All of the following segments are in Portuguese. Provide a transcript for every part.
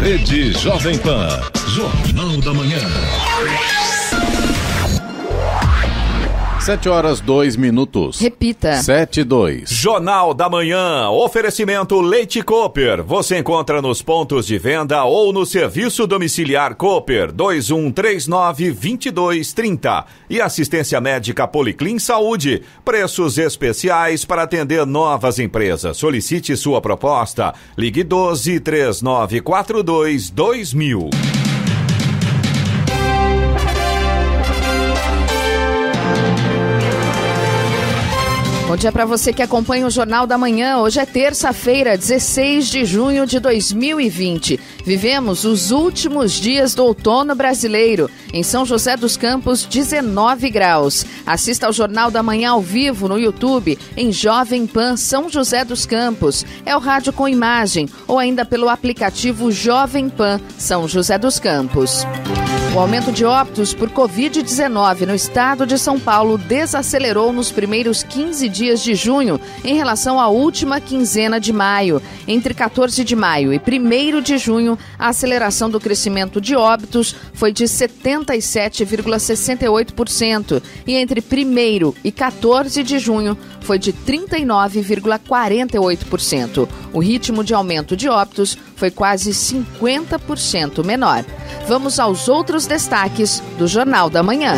Rede Jovem Pan. Jornal da Manhã. Sete horas, dois minutos. Repita. Sete, dois. Jornal da Manhã, oferecimento Leite Cooper. Você encontra nos pontos de venda ou no serviço domiciliar Cooper, dois um três nove vinte dois trinta. E assistência médica Policlin Saúde. Preços especiais para atender novas empresas. Solicite sua proposta. Ligue doze três nove quatro dois dois mil. Bom dia para você que acompanha o Jornal da Manhã. Hoje é terça-feira, 16 de junho de 2020. Vivemos os últimos dias do outono brasileiro. Em São José dos Campos, 19 graus. Assista ao Jornal da Manhã ao vivo no YouTube, em Jovem Pan São José dos Campos. É o rádio com imagem ou ainda pelo aplicativo Jovem Pan São José dos Campos. O aumento de óbitos por Covid-19 no estado de São Paulo desacelerou nos primeiros 15 dias dias de junho em relação à última quinzena de maio. Entre 14 de maio e 1 de junho, a aceleração do crescimento de óbitos foi de 77,68% e entre 1 e 14 de junho foi de 39,48%. O ritmo de aumento de óbitos foi quase 50% menor. Vamos aos outros destaques do Jornal da Manhã.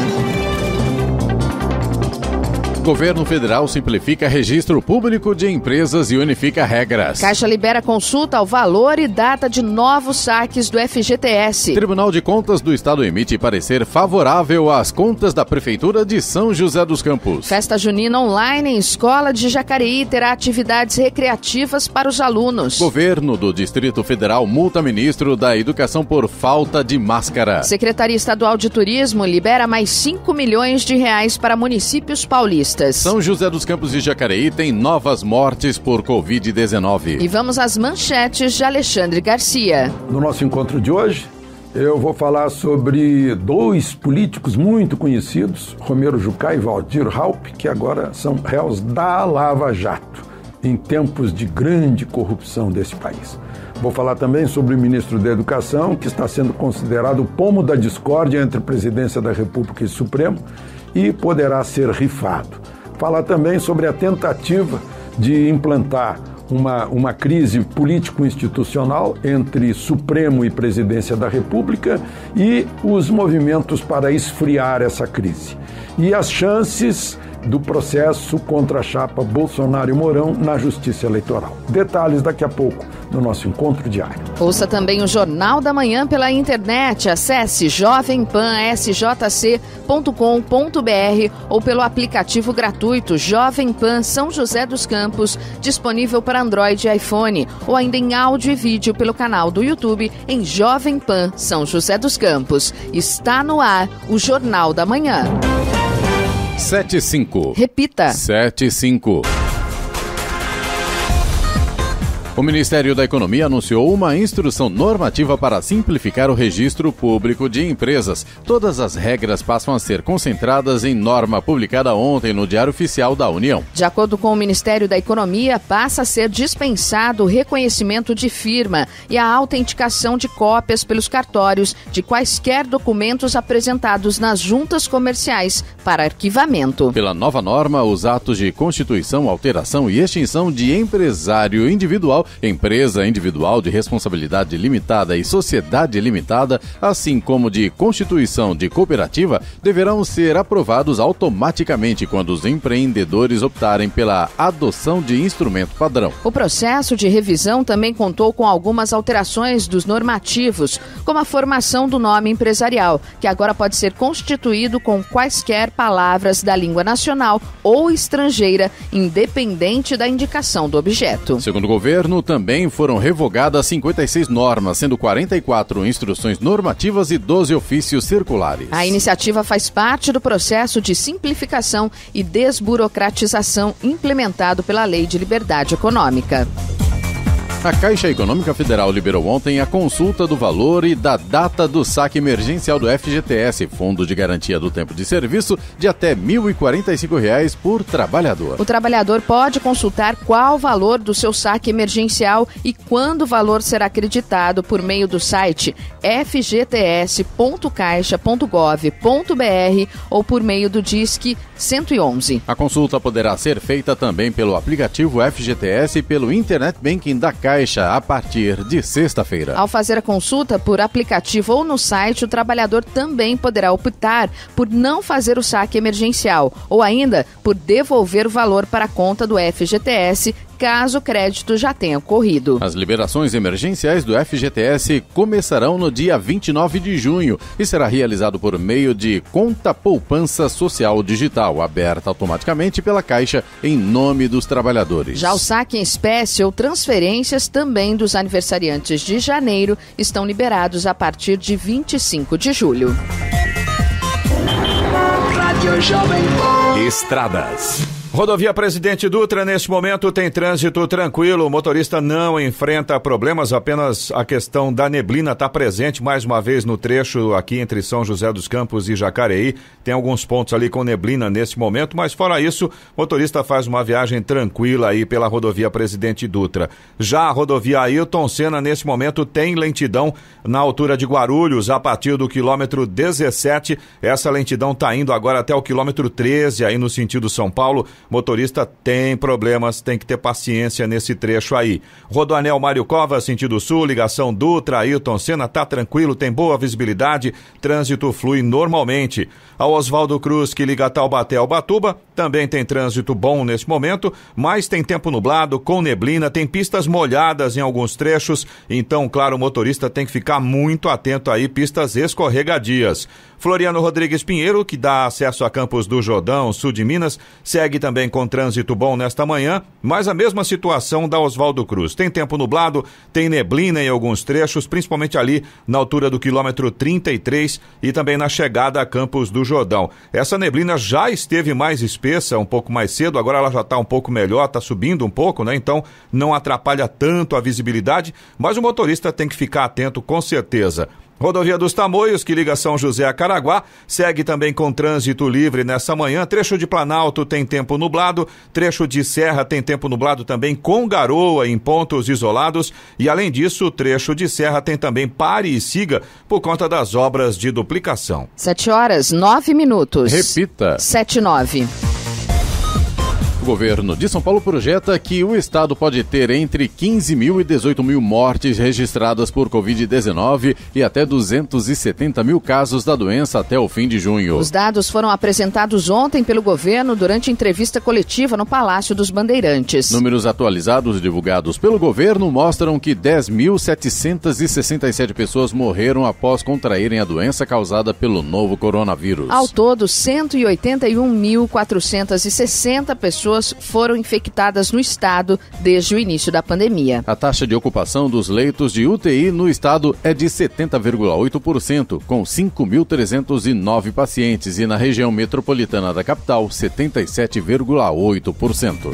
Governo Federal simplifica registro público de empresas e unifica regras. Caixa libera consulta ao valor e data de novos saques do FGTS. Tribunal de Contas do Estado emite parecer favorável às contas da Prefeitura de São José dos Campos. Festa junina online em escola de Jacareí terá atividades recreativas para os alunos. Governo do Distrito Federal multa ministro da Educação por falta de máscara. Secretaria Estadual de Turismo libera mais 5 milhões de reais para municípios paulistas. São José dos Campos e Jacareí tem novas mortes por Covid-19. E vamos às manchetes de Alexandre Garcia. No nosso encontro de hoje, eu vou falar sobre dois políticos muito conhecidos, Romero Jucá e Valdir Raup, que agora são réus da Lava Jato, em tempos de grande corrupção desse país. Vou falar também sobre o ministro da Educação, que está sendo considerado o pomo da discórdia entre a presidência da República e o Supremo, e poderá ser rifado. Falar também sobre a tentativa de implantar uma, uma crise político-institucional entre Supremo e Presidência da República e os movimentos para esfriar essa crise. E as chances do processo contra a chapa Bolsonaro e Mourão na Justiça Eleitoral. Detalhes daqui a pouco no nosso encontro diário. Ouça também o Jornal da Manhã pela internet. Acesse jovempansjc.com.br ou pelo aplicativo gratuito Jovem Pan São José dos Campos, disponível para Android e iPhone, ou ainda em áudio e vídeo pelo canal do YouTube em Jovem Pan São José dos Campos. Está no ar o Jornal da Manhã. 75. Repita. 75. O Ministério da Economia anunciou uma instrução normativa para simplificar o registro público de empresas. Todas as regras passam a ser concentradas em norma publicada ontem no Diário Oficial da União. De acordo com o Ministério da Economia, passa a ser dispensado o reconhecimento de firma e a autenticação de cópias pelos cartórios de quaisquer documentos apresentados nas juntas comerciais para arquivamento. Pela nova norma, os atos de constituição, alteração e extinção de empresário individual Empresa Individual de Responsabilidade Limitada e Sociedade Limitada, assim como de Constituição de Cooperativa, deverão ser aprovados automaticamente quando os empreendedores optarem pela adoção de instrumento padrão. O processo de revisão também contou com algumas alterações dos normativos, como a formação do nome empresarial, que agora pode ser constituído com quaisquer palavras da língua nacional ou estrangeira, independente da indicação do objeto. Segundo o governo, ano também foram revogadas 56 normas, sendo 44 instruções normativas e 12 ofícios circulares. A iniciativa faz parte do processo de simplificação e desburocratização implementado pela Lei de Liberdade Econômica. A Caixa Econômica Federal liberou ontem a consulta do valor e da data do saque emergencial do FGTS, Fundo de Garantia do Tempo de Serviço, de até R$ 1.045 por trabalhador. O trabalhador pode consultar qual o valor do seu saque emergencial e quando o valor será acreditado por meio do site fgts.caixa.gov.br ou por meio do Disque 111. A consulta poderá ser feita também pelo aplicativo FGTS e pelo Internet Banking da Caixa a partir de sexta-feira. Ao fazer a consulta por aplicativo ou no site, o trabalhador também poderá optar por não fazer o saque emergencial ou ainda por devolver o valor para a conta do FGTS caso o crédito já tenha ocorrido. As liberações emergenciais do FGTS começarão no dia 29 de junho e será realizado por meio de conta poupança social digital, aberta automaticamente pela Caixa em nome dos trabalhadores. Já o saque em espécie ou transferências também dos aniversariantes de janeiro estão liberados a partir de 25 de julho. Estradas. Rodovia Presidente Dutra, neste momento, tem trânsito tranquilo. O motorista não enfrenta problemas, apenas a questão da neblina está presente mais uma vez no trecho aqui entre São José dos Campos e Jacareí. Tem alguns pontos ali com neblina neste momento, mas fora isso, o motorista faz uma viagem tranquila aí pela rodovia Presidente Dutra. Já a rodovia Ailton Senna, neste momento, tem lentidão na altura de Guarulhos, a partir do quilômetro 17. Essa lentidão está indo agora até o quilômetro 13, aí no sentido São Paulo. Motorista tem problemas, tem que ter paciência nesse trecho aí. Rodoanel Mário Cova, sentido sul, ligação Dutra, Ailton Senna, tá tranquilo, tem boa visibilidade, trânsito flui normalmente. A Oswaldo Cruz, que liga Taubaté ao Batuba, também tem trânsito bom nesse momento, mas tem tempo nublado, com neblina, tem pistas molhadas em alguns trechos, então, claro, o motorista tem que ficar muito atento aí, pistas escorregadias. Floriano Rodrigues Pinheiro, que dá acesso a Campos do Jordão, sul de Minas, segue também com trânsito bom nesta manhã, mas a mesma situação da Oswaldo Cruz. Tem tempo nublado, tem neblina em alguns trechos, principalmente ali na altura do quilômetro 33 e também na chegada a Campos do Jordão. Essa neblina já esteve mais espessa um pouco mais cedo, agora ela já está um pouco melhor, está subindo um pouco, né? Então não atrapalha tanto a visibilidade, mas o motorista tem que ficar atento com certeza. Rodovia dos Tamoios, que liga São José a Caraguá, segue também com trânsito livre nessa manhã. Trecho de Planalto tem tempo nublado, trecho de Serra tem tempo nublado também com garoa em pontos isolados. E além disso, o trecho de Serra tem também pare e siga por conta das obras de duplicação. 7 horas, 9 minutos. Repita. 7 e 9. O governo de São Paulo projeta que o estado pode ter entre 15 mil e 18 mil mortes registradas por Covid-19 e até 270 mil casos da doença até o fim de junho. Os dados foram apresentados ontem pelo governo durante entrevista coletiva no Palácio dos Bandeirantes. Números atualizados divulgados pelo governo mostram que 10.767 pessoas morreram após contraírem a doença causada pelo novo coronavírus. Ao todo, 181.460 pessoas pessoas foram infectadas no estado desde o início da pandemia. A taxa de ocupação dos leitos de UTI no estado é de 70,8%, com 5.309 pacientes, e na região metropolitana da capital, 77,8%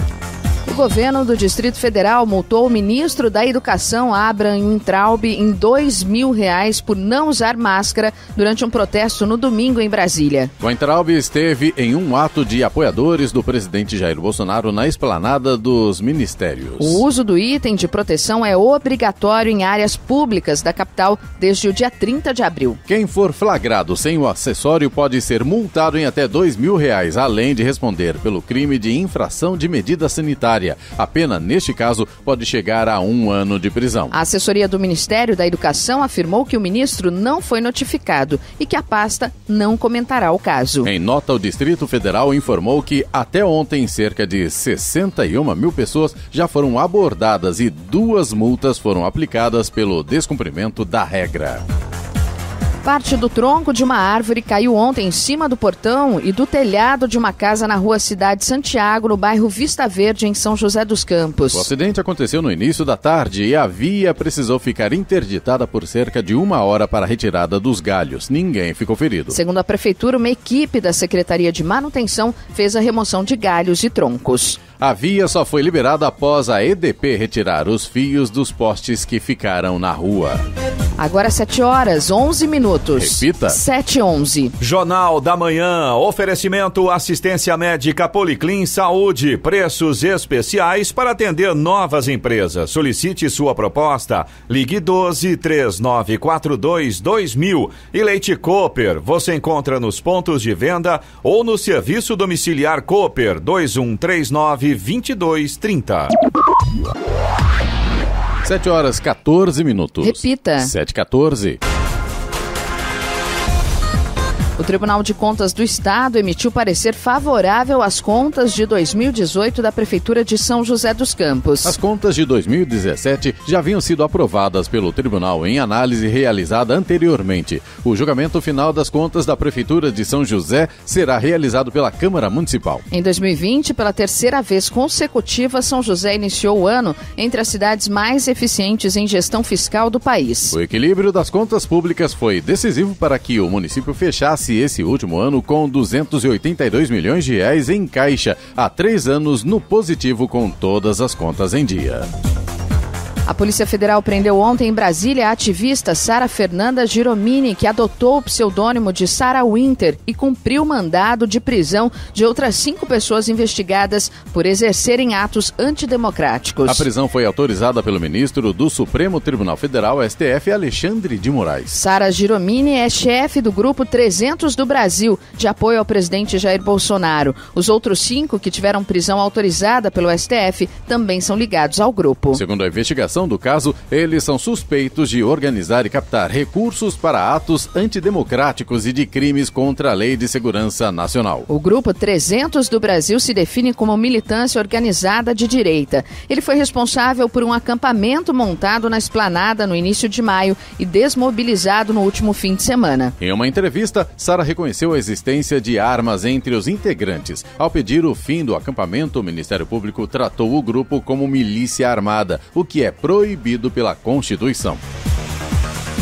governo do Distrito Federal multou o ministro da Educação, Abraham Intraub, em dois mil reais por não usar máscara durante um protesto no domingo em Brasília. O Intraub esteve em um ato de apoiadores do presidente Jair Bolsonaro na esplanada dos ministérios. O uso do item de proteção é obrigatório em áreas públicas da capital desde o dia 30 de abril. Quem for flagrado sem o acessório pode ser multado em até dois mil reais, além de responder pelo crime de infração de medida sanitária a pena, neste caso, pode chegar a um ano de prisão. A assessoria do Ministério da Educação afirmou que o ministro não foi notificado e que a pasta não comentará o caso. Em nota, o Distrito Federal informou que até ontem cerca de 61 mil pessoas já foram abordadas e duas multas foram aplicadas pelo descumprimento da regra. Parte do tronco de uma árvore caiu ontem em cima do portão e do telhado de uma casa na rua Cidade Santiago, no bairro Vista Verde, em São José dos Campos. O acidente aconteceu no início da tarde e a via precisou ficar interditada por cerca de uma hora para a retirada dos galhos. Ninguém ficou ferido. Segundo a prefeitura, uma equipe da Secretaria de Manutenção fez a remoção de galhos e troncos. A via só foi liberada após a EDP retirar os fios dos postes que ficaram na rua. Agora 7 horas, 11 minutos. Repita. 7 11. Jornal da Manhã. Oferecimento assistência médica Policlin Saúde. Preços especiais para atender novas empresas. Solicite sua proposta. Ligue 12 3942 2000. E Leite Cooper. Você encontra nos pontos de venda ou no serviço domiciliar Cooper 2139 2230. 7 horas 14 minutos. Repita. 7 14. O Tribunal de Contas do Estado emitiu parecer favorável às contas de 2018 da Prefeitura de São José dos Campos. As contas de 2017 já haviam sido aprovadas pelo tribunal em análise realizada anteriormente. O julgamento final das contas da Prefeitura de São José será realizado pela Câmara Municipal. Em 2020, pela terceira vez consecutiva, São José iniciou o ano entre as cidades mais eficientes em gestão fiscal do país. O equilíbrio das contas públicas foi decisivo para que o município fechasse inicia esse último ano com 282 milhões de reais em caixa, há três anos no positivo com todas as contas em dia. A Polícia Federal prendeu ontem em Brasília a ativista Sara Fernanda Giromini, que adotou o pseudônimo de Sara Winter e cumpriu mandado de prisão de outras cinco pessoas investigadas por exercerem atos antidemocráticos. A prisão foi autorizada pelo ministro do Supremo Tribunal Federal, STF, Alexandre de Moraes. Sara Giromini é chefe do Grupo 300 do Brasil, de apoio ao presidente Jair Bolsonaro. Os outros cinco que tiveram prisão autorizada pelo STF também são ligados ao grupo. Segundo a investigação, investigação do caso, eles são suspeitos de organizar e captar recursos para atos antidemocráticos e de crimes contra a lei de segurança nacional. O grupo 300 do Brasil se define como militância organizada de direita. Ele foi responsável por um acampamento montado na esplanada no início de maio e desmobilizado no último fim de semana. Em uma entrevista, Sara reconheceu a existência de armas entre os integrantes. Ao pedir o fim do acampamento, o Ministério Público tratou o grupo como milícia armada, o que é proibido pela Constituição.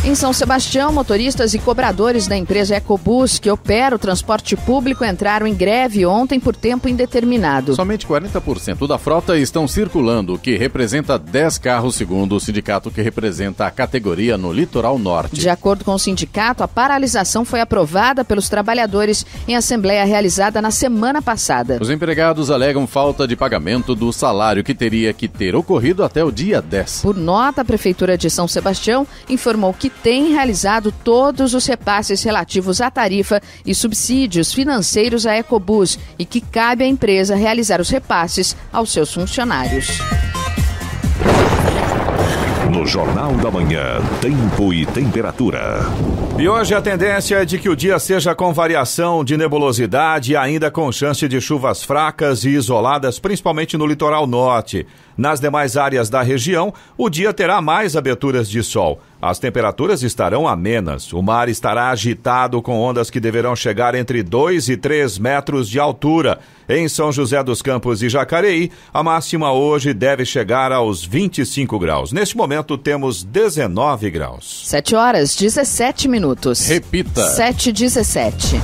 Em São Sebastião, motoristas e cobradores da empresa Ecobus, que opera o transporte público, entraram em greve ontem por tempo indeterminado. Somente 40% da frota estão circulando, o que representa 10 carros, segundo o sindicato que representa a categoria no Litoral Norte. De acordo com o sindicato, a paralisação foi aprovada pelos trabalhadores em assembleia realizada na semana passada. Os empregados alegam falta de pagamento do salário que teria que ter ocorrido até o dia 10. Por nota, a Prefeitura de São Sebastião informou que tem realizado todos os repasses relativos à tarifa e subsídios financeiros à Ecobus e que cabe à empresa realizar os repasses aos seus funcionários. No Jornal da Manhã, Tempo e Temperatura. E hoje a tendência é de que o dia seja com variação de nebulosidade, ainda com chance de chuvas fracas e isoladas, principalmente no litoral norte. Nas demais áreas da região, o dia terá mais aberturas de sol. As temperaturas estarão amenas. O mar estará agitado com ondas que deverão chegar entre 2 e 3 metros de altura. Em São José dos Campos e Jacareí, a máxima hoje deve chegar aos 25 graus. Neste momento temos 19 graus. 7 horas 17 minutos. Repita. 7 17.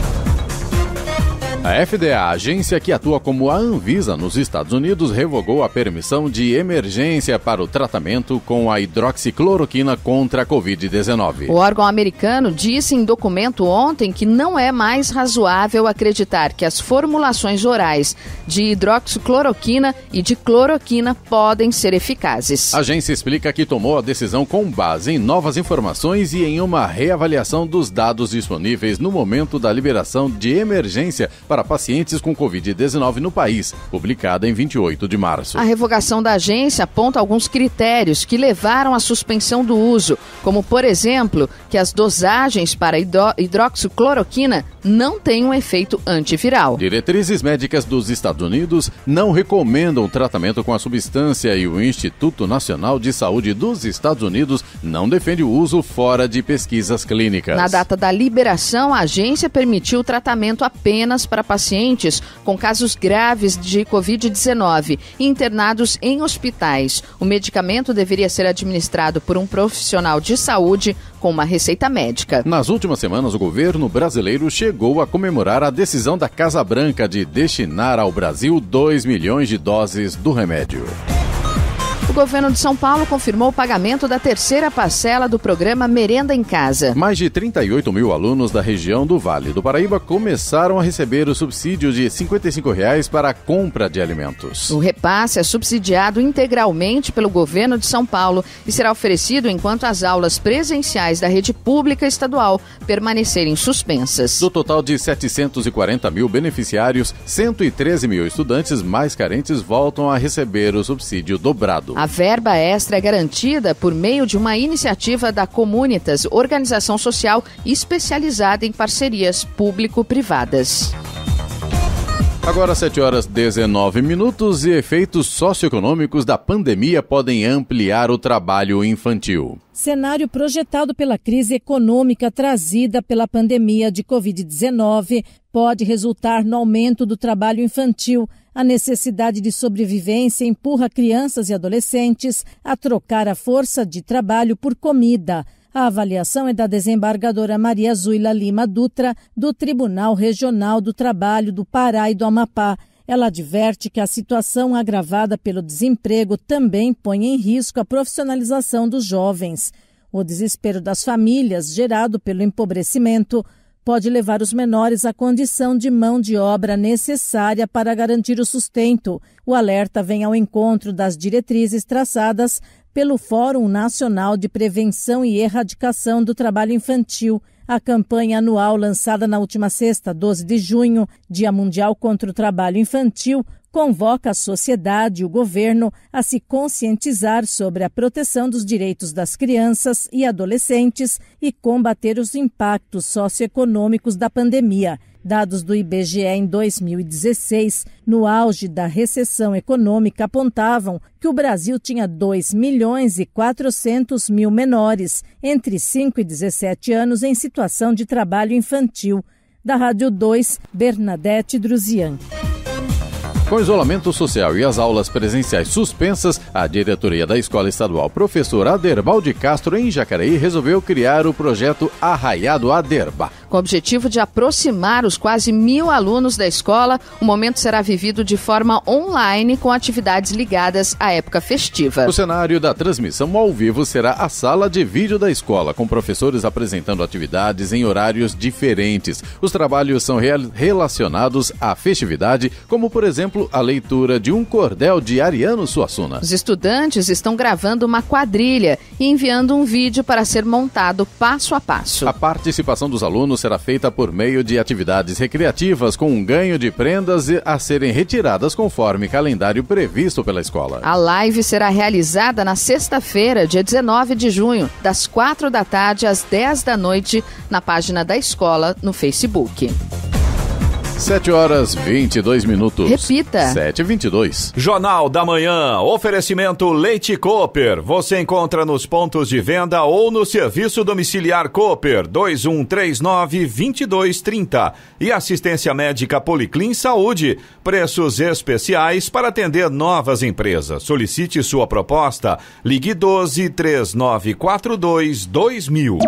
A FDA, a agência que atua como a Anvisa nos Estados Unidos, revogou a permissão de emergência para o tratamento com a hidroxicloroquina contra a Covid-19. O órgão americano disse em documento ontem que não é mais razoável acreditar que as formulações orais de hidroxicloroquina e de cloroquina podem ser eficazes. A agência explica que tomou a decisão com base em novas informações e em uma reavaliação dos dados disponíveis no momento da liberação de emergência para pacientes com Covid-19 no país, publicada em 28 de março. A revogação da agência aponta alguns critérios que levaram à suspensão do uso, como, por exemplo, que as dosagens para hidroxicloroquina não têm um efeito antiviral. Diretrizes médicas dos Estados Unidos não recomendam tratamento com a substância e o Instituto Nacional de Saúde dos Estados Unidos não defende o uso fora de pesquisas clínicas. Na data da liberação, a agência permitiu o tratamento apenas para para pacientes com casos graves de Covid-19 internados em hospitais. O medicamento deveria ser administrado por um profissional de saúde com uma receita médica. Nas últimas semanas, o governo brasileiro chegou a comemorar a decisão da Casa Branca de destinar ao Brasil 2 milhões de doses do remédio. O governo de São Paulo confirmou o pagamento da terceira parcela do programa Merenda em Casa. Mais de 38 mil alunos da região do Vale do Paraíba começaram a receber o subsídio de R$ 55 reais para a compra de alimentos. O repasse é subsidiado integralmente pelo governo de São Paulo e será oferecido enquanto as aulas presenciais da rede pública estadual permanecerem suspensas. Do total de 740 mil beneficiários, 113 mil estudantes mais carentes voltam a receber o subsídio dobrado. A verba extra é garantida por meio de uma iniciativa da Comunitas, organização social especializada em parcerias público-privadas. Agora 7 horas 19 minutos e efeitos socioeconômicos da pandemia podem ampliar o trabalho infantil. Cenário projetado pela crise econômica trazida pela pandemia de Covid-19 pode resultar no aumento do trabalho infantil a necessidade de sobrevivência empurra crianças e adolescentes a trocar a força de trabalho por comida. A avaliação é da desembargadora Maria Zuila Lima Dutra, do Tribunal Regional do Trabalho do Pará e do Amapá. Ela adverte que a situação agravada pelo desemprego também põe em risco a profissionalização dos jovens. O desespero das famílias, gerado pelo empobrecimento, pode levar os menores à condição de mão de obra necessária para garantir o sustento. O alerta vem ao encontro das diretrizes traçadas pelo Fórum Nacional de Prevenção e Erradicação do Trabalho Infantil. A campanha anual lançada na última sexta, 12 de junho, Dia Mundial contra o Trabalho Infantil, convoca a sociedade e o governo a se conscientizar sobre a proteção dos direitos das crianças e adolescentes e combater os impactos socioeconômicos da pandemia. Dados do IBGE em 2016, no auge da recessão econômica, apontavam que o Brasil tinha 2 milhões e 400 mil menores entre 5 e 17 anos em situação de trabalho infantil. Da Rádio 2, Bernadette Druzian. Com isolamento social e as aulas presenciais suspensas, a diretoria da Escola Estadual Professor Aderbal de Castro, em Jacareí, resolveu criar o projeto Arraiado Aderba. Com o objetivo de aproximar os quase mil alunos da escola, o momento será vivido de forma online com atividades ligadas à época festiva. O cenário da transmissão ao vivo será a sala de vídeo da escola, com professores apresentando atividades em horários diferentes. Os trabalhos são relacionados à festividade, como, por exemplo, a leitura de um cordel de Ariano Suassuna. Os estudantes estão gravando uma quadrilha e enviando um vídeo para ser montado passo a passo. A participação dos alunos será feita por meio de atividades recreativas com um ganho de prendas a serem retiradas conforme calendário previsto pela escola. A live será realizada na sexta-feira, dia 19 de junho, das 4 da tarde às 10 da noite, na página da escola no Facebook. 7 horas 22 minutos. Repita. 7 e 22. Jornal da Manhã. Oferecimento Leite Cooper. Você encontra nos pontos de venda ou no serviço domiciliar Cooper 2139 2230. E assistência médica Policlin Saúde. Preços especiais para atender novas empresas. Solicite sua proposta. Ligue 12 3942 2000.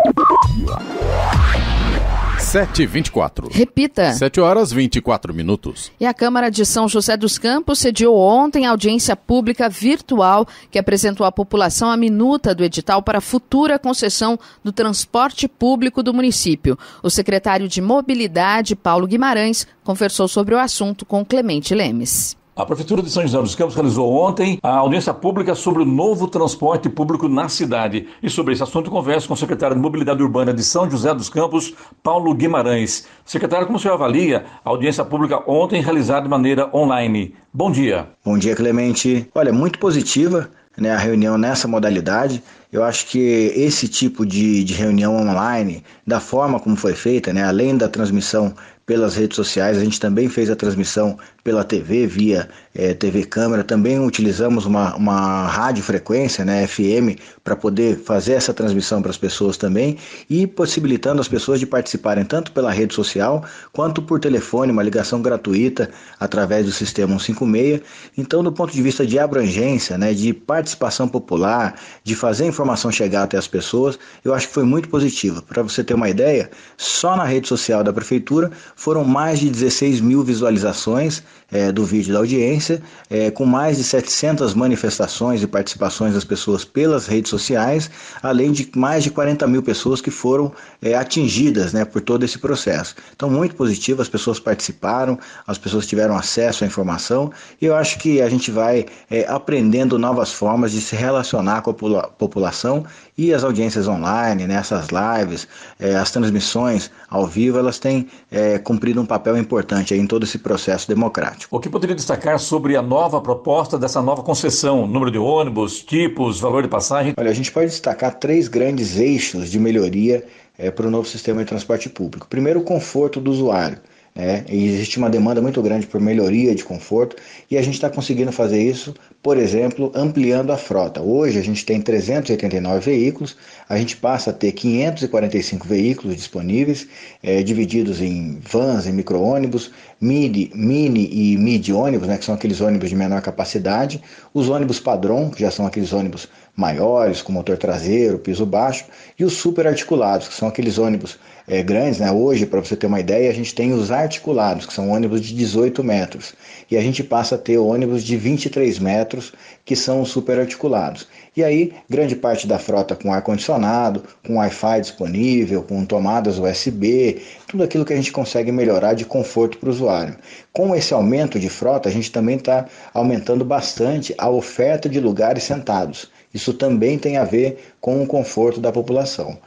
7h24. Repita. 7 horas 24 minutos. E a Câmara de São José dos Campos sediou ontem audiência pública virtual que apresentou à população a minuta do edital para a futura concessão do transporte público do município. O secretário de Mobilidade, Paulo Guimarães, conversou sobre o assunto com Clemente Lemes. A Prefeitura de São José dos Campos realizou ontem a audiência pública sobre o novo transporte público na cidade. E sobre esse assunto, converso com o secretário de Mobilidade Urbana de São José dos Campos, Paulo Guimarães. Secretário, como o senhor avalia a audiência pública ontem realizada de maneira online? Bom dia. Bom dia, Clemente. Olha, muito positiva né, a reunião nessa modalidade. Eu acho que esse tipo de, de reunião online, da forma como foi feita, né, além da transmissão pelas redes sociais, a gente também fez a transmissão pela TV, via é, eh, TV câmera, também utilizamos uma, uma radiofrequência, né, FM, para poder fazer essa transmissão para as pessoas também e possibilitando as pessoas de participarem tanto pela rede social quanto por telefone, uma ligação gratuita através do sistema 156. Então, do ponto de vista de abrangência, né, de participação popular, de fazer a informação chegar até as pessoas, eu acho que foi muito positivo. Para você ter uma ideia, só na rede social da prefeitura foram mais de 16 mil visualizações é, do vídeo da audiência, é, com mais de 700 manifestações e participações das pessoas pelas redes sociais, além de mais de 40 mil pessoas que foram é, atingidas né, por todo esse processo. Então, muito positivo, as pessoas participaram, as pessoas tiveram acesso à informação, e eu acho que a gente vai é, aprendendo novas formas de se relacionar com a população e as audiências online, né, essas lives, é, as transmissões ao vivo, elas têm é, cumprido um papel importante em todo esse processo democrático. O que poderia destacar sobre a nova proposta dessa nova concessão? Número de ônibus, tipos, valor de passagem? Olha, a gente pode destacar três grandes eixos de melhoria é, para o novo sistema de transporte público. Primeiro, o conforto do usuário. É, existe uma demanda muito grande por melhoria de conforto e a gente está conseguindo fazer isso por exemplo, ampliando a frota. Hoje a gente tem 389 veículos, a gente passa a ter 545 veículos disponíveis, é, divididos em vans, em micro-ônibus, mini, mini e mid-ônibus, né, que são aqueles ônibus de menor capacidade, os ônibus padrão, que já são aqueles ônibus maiores, com motor traseiro, piso baixo, e os super articulados, que são aqueles ônibus é, grandes, né? Hoje, para você ter uma ideia, a gente tem os articulados, que são ônibus de 18 metros, e a gente passa a ter ônibus de 23 metros, que são os super articulados. E aí, grande parte da frota com ar-condicionado, com Wi-Fi disponível, com tomadas USB, tudo aquilo que a gente consegue melhorar de conforto para o usuário. Com esse aumento de frota, a gente também está aumentando bastante a oferta de lugares sentados. Isso também tem a ver com o conforto da população.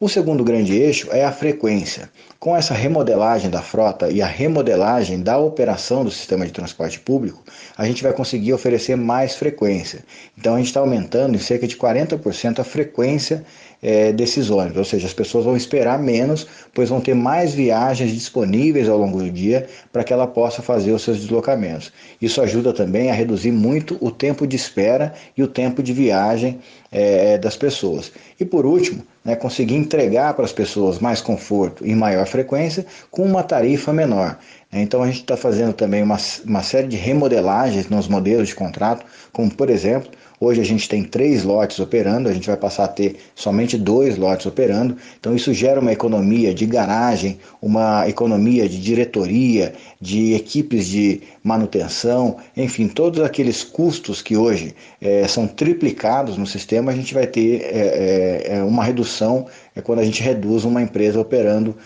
O segundo grande eixo é a frequência. Com essa remodelagem da frota e a remodelagem da operação do sistema de transporte público, a gente vai conseguir oferecer mais frequência. Então, a gente está aumentando em cerca de 40% a frequência é, decisões, ou seja, as pessoas vão esperar menos, pois vão ter mais viagens disponíveis ao longo do dia para que ela possa fazer os seus deslocamentos. Isso ajuda também a reduzir muito o tempo de espera e o tempo de viagem é, é das pessoas. E por último, né, conseguir entregar para as pessoas mais conforto e maior frequência com uma tarifa menor. Então a gente está fazendo também uma, uma série de remodelagens nos modelos de contrato, como por exemplo Hoje a gente tem três lotes operando, a gente vai passar a ter somente dois lotes operando. Então isso gera uma economia de garagem, uma economia de diretoria, de equipes de manutenção, enfim, todos aqueles custos que hoje é, são triplicados no sistema, a gente vai ter é, é, uma redução é quando a gente reduz uma empresa operando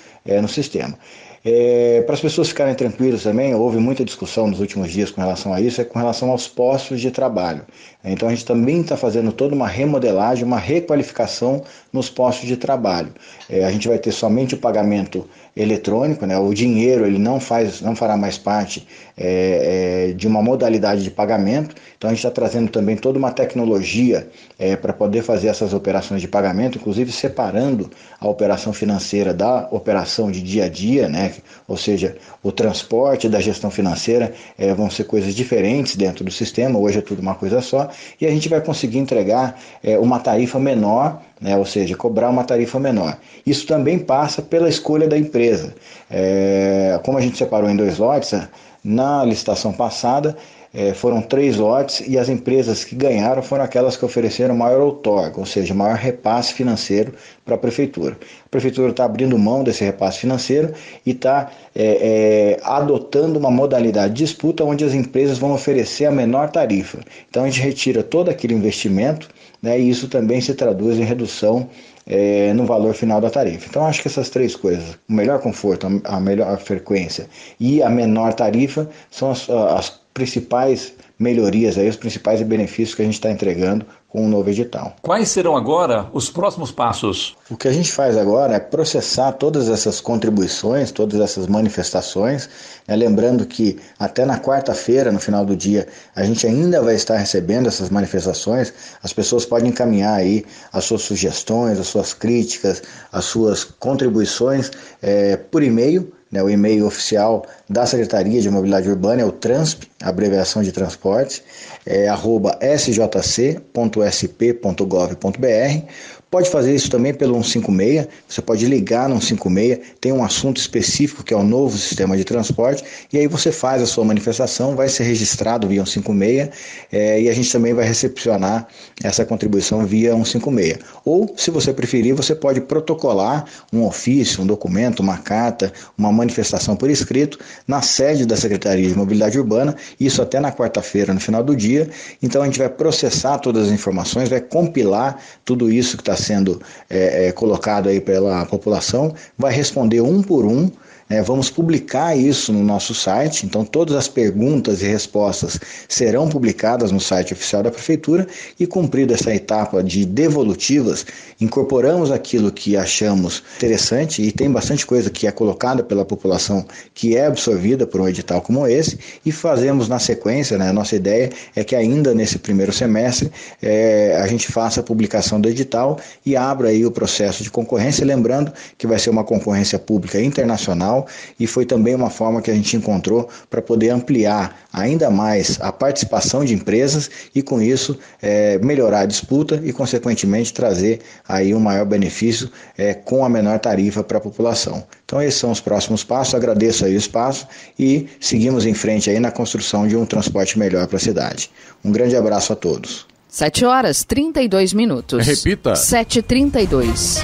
no sistema. É, para as pessoas ficarem tranquilas também, houve muita discussão nos últimos dias com relação a isso, é com relação aos postos de trabalho. Então a gente também está fazendo toda uma remodelagem, uma requalificação nos postos de trabalho. É, a gente vai ter somente o pagamento eletrônico, né? o dinheiro ele não, faz, não fará mais parte é, é, de uma modalidade de pagamento, então a gente está trazendo também toda uma tecnologia é, para poder fazer essas operações de pagamento, inclusive separando a operação financeira da operação de dia a dia, né? ou seja, o transporte da gestão financeira é, vão ser coisas diferentes dentro do sistema, hoje é tudo uma coisa só, e a gente vai conseguir entregar é, uma tarifa menor né? ou seja, cobrar uma tarifa menor. Isso também passa pela escolha da empresa. É, como a gente separou em dois lotes, né? na licitação passada, é, foram três lotes e as empresas que ganharam foram aquelas que ofereceram maior outorga, ou seja, maior repasse financeiro para a prefeitura. A prefeitura está abrindo mão desse repasse financeiro e está é, é, adotando uma modalidade de disputa onde as empresas vão oferecer a menor tarifa. Então a gente retira todo aquele investimento né, e isso também se traduz em redução é, no valor final da tarifa. Então, acho que essas três coisas, o melhor conforto, a melhor frequência e a menor tarifa, são as, as principais melhorias, aí, os principais benefícios que a gente está entregando com o novo edital. Quais serão agora os próximos passos? O que a gente faz agora é processar todas essas contribuições, todas essas manifestações. Né? Lembrando que até na quarta-feira, no final do dia, a gente ainda vai estar recebendo essas manifestações. As pessoas podem encaminhar aí as suas sugestões, as suas críticas, as suas contribuições é, por e-mail né, o e-mail oficial da Secretaria de Mobilidade Urbana é o TRANSP, abreviação de transportes, é, arroba sjc.sp.gov.br. Pode fazer isso também pelo 156, você pode ligar no 156, tem um assunto específico que é o novo sistema de transporte, e aí você faz a sua manifestação, vai ser registrado via 156, é, e a gente também vai recepcionar essa contribuição via 156. Ou, se você preferir, você pode protocolar um ofício, um documento, uma carta, uma manifestação por escrito na sede da Secretaria de Mobilidade Urbana, isso até na quarta-feira, no final do dia. Então, a gente vai processar todas as informações, vai compilar tudo isso que está sendo é, é, colocado aí pela população, vai responder um por um né, vamos publicar isso no nosso site, então todas as perguntas e respostas serão publicadas no site oficial da Prefeitura e cumprida essa etapa de devolutivas, incorporamos aquilo que achamos interessante e tem bastante coisa que é colocada pela população que é absorvida por um edital como esse e fazemos na sequência, né, a nossa ideia é que ainda nesse primeiro semestre é, a gente faça a publicação do edital e abra aí o processo de concorrência, lembrando que vai ser uma concorrência pública internacional, e foi também uma forma que a gente encontrou para poder ampliar ainda mais a participação de empresas e com isso é, melhorar a disputa e consequentemente trazer aí um maior benefício é, com a menor tarifa para a população. Então esses são os próximos passos, agradeço aí o espaço e seguimos em frente aí na construção de um transporte melhor para a cidade. Um grande abraço a todos. 7 horas 32 minutos. Repita. 7h32.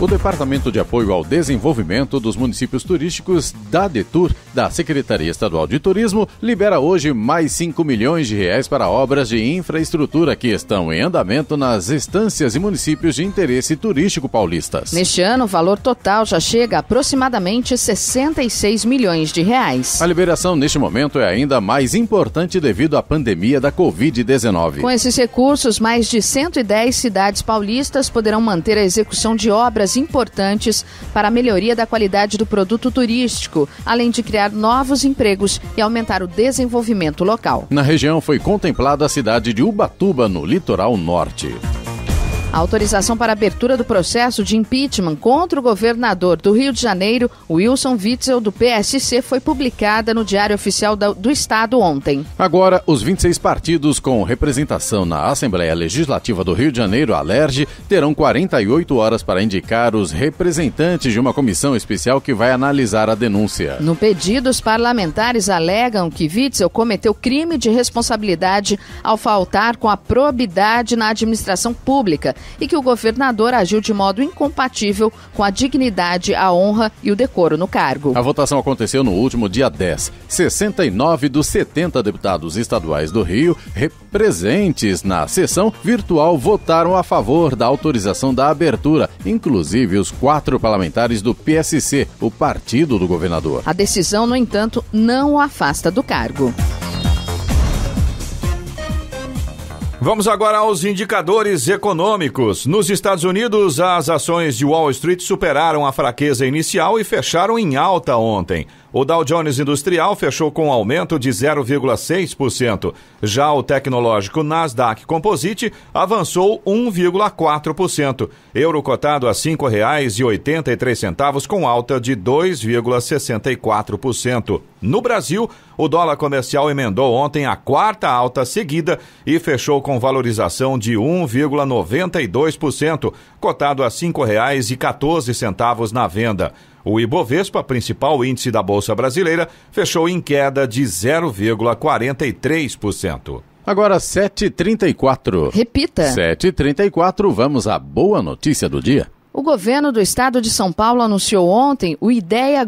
O Departamento de Apoio ao Desenvolvimento dos Municípios Turísticos da Detur, da Secretaria Estadual de Turismo, libera hoje mais 5 milhões de reais para obras de infraestrutura que estão em andamento nas estâncias e municípios de interesse turístico paulistas. Neste ano, o valor total já chega a aproximadamente 66 milhões de reais. A liberação neste momento é ainda mais importante devido à pandemia da Covid-19. Com esses recursos, mais de 110 cidades paulistas poderão manter a execução de obras compras importantes para a melhoria da qualidade do produto turístico, além de criar novos empregos e aumentar o desenvolvimento local. Na região foi contemplada a cidade de Ubatuba, no litoral norte. A autorização para abertura do processo de impeachment contra o governador do Rio de Janeiro, Wilson Witzel, do PSC, foi publicada no Diário Oficial do Estado ontem. Agora, os 26 partidos com representação na Assembleia Legislativa do Rio de Janeiro, Alerge, terão 48 horas para indicar os representantes de uma comissão especial que vai analisar a denúncia. No pedido, os parlamentares alegam que Witzel cometeu crime de responsabilidade ao faltar com a probidade na administração pública e que o governador agiu de modo incompatível com a dignidade, a honra e o decoro no cargo. A votação aconteceu no último dia 10. 69 dos 70 deputados estaduais do Rio representes na sessão virtual votaram a favor da autorização da abertura, inclusive os quatro parlamentares do PSC, o partido do governador. A decisão, no entanto, não o afasta do cargo. Vamos agora aos indicadores econômicos. Nos Estados Unidos, as ações de Wall Street superaram a fraqueza inicial e fecharam em alta ontem. O Dow Jones Industrial fechou com um aumento de 0,6%. Já o tecnológico Nasdaq Composite avançou 1,4%. Euro cotado a R$ 5,83 com alta de 2,64%. No Brasil, o dólar comercial emendou ontem a quarta alta seguida e fechou com valorização de 1,92%, cotado a R$ 5,14 na venda. O Ibovespa, principal índice da Bolsa Brasileira, fechou em queda de 0,43%. Agora 7h34. Repita. 7h34, vamos à boa notícia do dia. O governo do estado de São Paulo anunciou ontem o